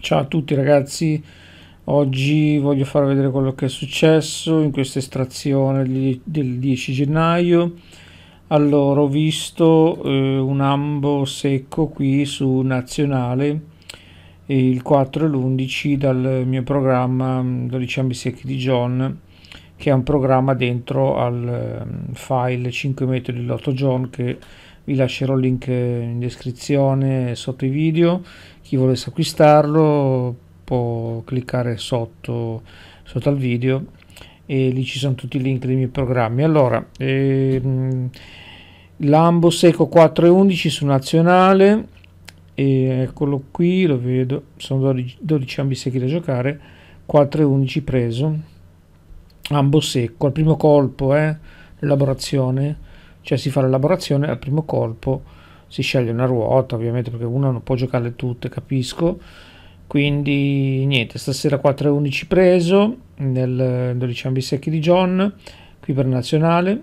Ciao a tutti ragazzi, oggi voglio far vedere quello che è successo in questa estrazione del 10 gennaio. Allora, ho visto eh, un ambo secco qui su Nazionale il 4 e l'11 dal mio programma 12 mm, ambi secchi di John che è un programma dentro al mm, file 5 metri di John che vi lascerò il link in descrizione sotto i video chi volesse acquistarlo può cliccare sotto sotto al video e lì ci sono tutti i link dei miei programmi allora ehm, Lambo Seco 11 su nazionale e eccolo qui lo vedo sono 12, 12 ambi secchi da giocare 11 preso ambo secco al primo colpo eh, l'elaborazione cioè si fa l'elaborazione al primo colpo si sceglie una ruota ovviamente perché uno non può giocarle tutte capisco quindi niente stasera 4.11 preso nel 12 ambi secchi di John qui per nazionale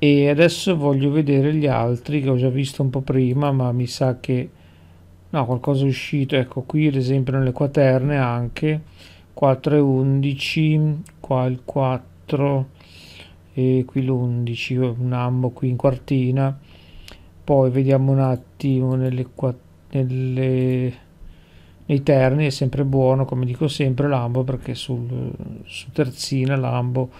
e adesso voglio vedere gli altri che ho già visto un po' prima ma mi sa che no qualcosa è uscito ecco qui ad esempio nelle quaterne anche 4.11 qua il 4 e qui l'11 un ambo qui in quartina poi vediamo un attimo nelle, nelle, nei terni è sempre buono come dico sempre l'ambo perché sul, su terzina l'ambo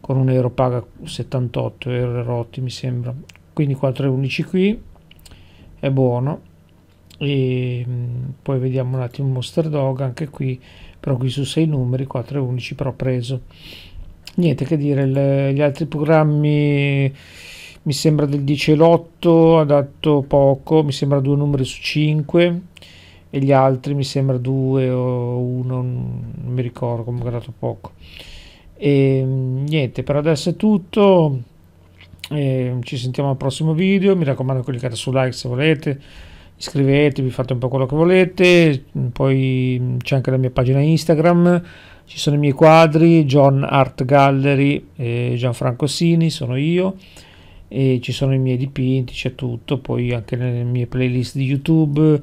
con un euro paga 78 euro rotti mi sembra quindi 4,11 qui è buono e poi vediamo un attimo Monster Dog anche qui però qui su 6 numeri 4,11 però preso niente che dire, le, gli altri programmi mi sembra del 10 e l'8 ha dato poco, mi sembra due numeri su 5 e gli altri mi sembra 2 o 1, non mi ricordo, comunque ha dato poco. E ehm, niente, per adesso è tutto, e, ehm, ci sentiamo al prossimo video, mi raccomando cliccate su like se volete, iscrivetevi, fate un po' quello che volete, poi c'è anche la mia pagina Instagram ci sono i miei quadri, John Art Gallery, eh, Gianfranco Sini, sono io, e ci sono i miei dipinti, c'è tutto, poi anche nelle mie playlist di YouTube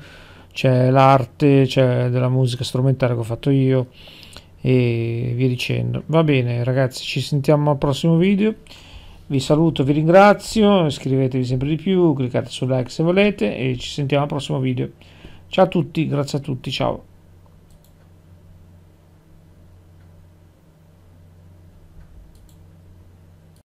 c'è l'arte, c'è della musica strumentale che ho fatto io e via dicendo. Va bene ragazzi, ci sentiamo al prossimo video. Vi saluto, vi ringrazio, iscrivetevi sempre di più, cliccate sul like se volete e ci sentiamo al prossimo video. Ciao a tutti, grazie a tutti, ciao.